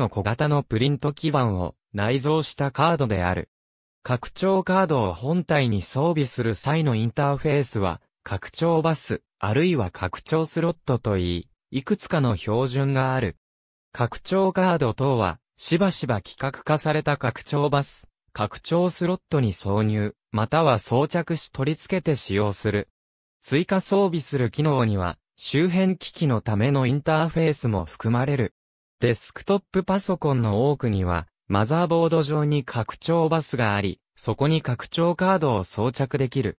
の小型のプリント基板を内蔵したカードである。拡張カードを本体に装備する際のインターフェースは、拡張バス、あるいは拡張スロットといい、いくつかの標準がある。拡張カード等は、しばしば規格化された拡張バス、拡張スロットに挿入、または装着し取り付けて使用する。追加装備する機能には、周辺機器のためのインターフェースも含まれる。デスクトップパソコンの多くには、マザーボード上に拡張バスがあり、そこに拡張カードを装着できる。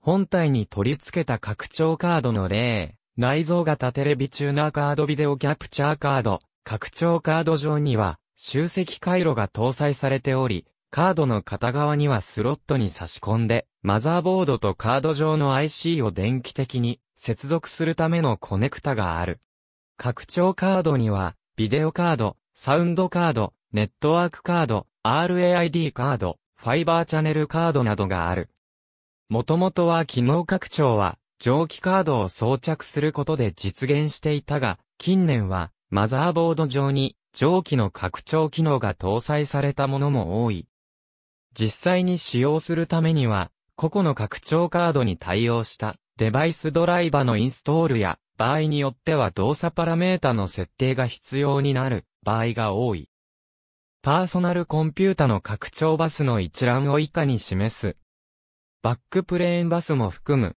本体に取り付けた拡張カードの例、内蔵型テレビチューナーカードビデオキャプチャーカード、拡張カード上には、集積回路が搭載されており、カードの片側にはスロットに差し込んで、マザーボードとカード上の IC を電気的に接続するためのコネクタがある。拡張カードには、ビデオカード、サウンドカード、ネットワークカード、RAID カード、ファイバーチャネルカードなどがある。もともとは機能拡張は、蒸気カードを装着することで実現していたが、近年は、マザーボード上に、蒸気の拡張機能が搭載されたものも多い。実際に使用するためには、個々の拡張カードに対応したデバイスドライバのインストールや、場合によっては動作パラメータの設定が必要になる場合が多い。パーソナルコンピュータの拡張バスの一覧を以下に示す。バックプレーンバスも含む。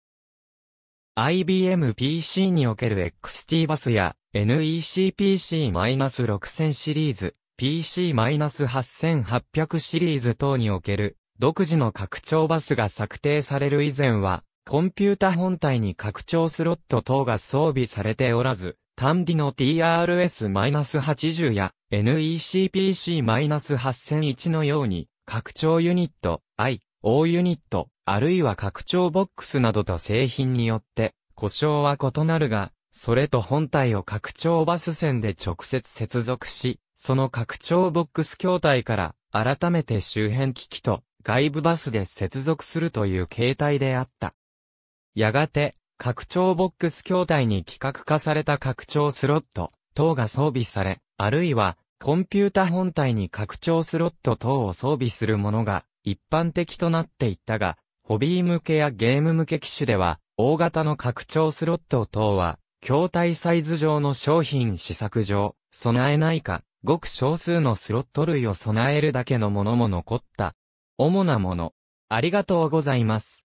IBM PC における XT バスや NEC PC-6000 シリーズ、PC-8800 シリーズ等における独自の拡張バスが策定される以前はコンピュータ本体に拡張スロット等が装備されておらず、単 D の TRS-80 や NECPC-8001 のように、拡張ユニット、I、O ユニット、あるいは拡張ボックスなどと製品によって、故障は異なるが、それと本体を拡張バス線で直接接続し、その拡張ボックス筐体から改めて周辺機器と外部バスで接続するという形態であった。やがて、拡張ボックス筐体に規格化された拡張スロット等が装備され、あるいは、コンピュータ本体に拡張スロット等を装備するものが一般的となっていったが、ホビー向けやゲーム向け機種では、大型の拡張スロット等は、筐体サイズ上の商品試作上、備えないか、ごく少数のスロット類を備えるだけのものも残った。主なもの。ありがとうございます。